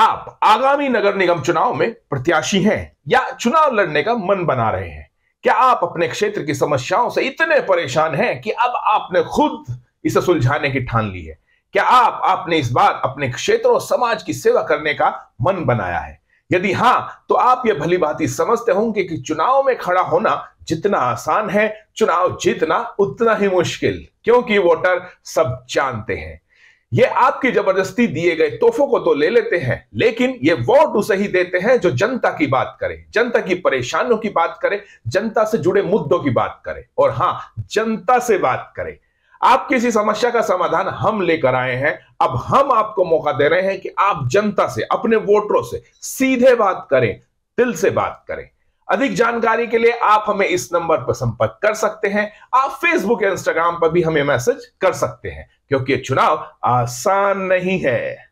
आप आगामी नगर निगम चुनाव में प्रत्याशी हैं या चुनाव लड़ने का मन बना रहे हैं क्या आप अपने क्षेत्र की समस्याओं से इतने परेशान हैं कि अब आपने खुद इसे सुलझाने की ठान ली है क्या आप आपने इस बार अपने क्षेत्र और समाज की सेवा करने का मन बनाया है यदि हाँ तो आप ये भली भांति समझते होंगे कि चुनाव में खड़ा होना जितना आसान है चुनाव जीतना उतना ही मुश्किल क्योंकि वोटर सब जानते हैं ये आपकी जबरदस्ती दिए गए तोहफों को तो ले लेते हैं लेकिन ये वोट उसे ही देते हैं जो जनता की बात करे जनता की परेशानियों की बात करे जनता से जुड़े मुद्दों की बात करे और हां जनता से बात करे आप किसी समस्या का समाधान हम लेकर आए हैं अब हम आपको मौका दे रहे हैं कि आप जनता से अपने वोटरों से सीधे बात करें दिल से बात करें अधिक जानकारी के लिए आप हमें इस नंबर पर संपर्क कर सकते हैं आप फेसबुक या इंस्टाग्राम पर भी हमें मैसेज कर सकते हैं क्योंकि चुनाव आसान नहीं है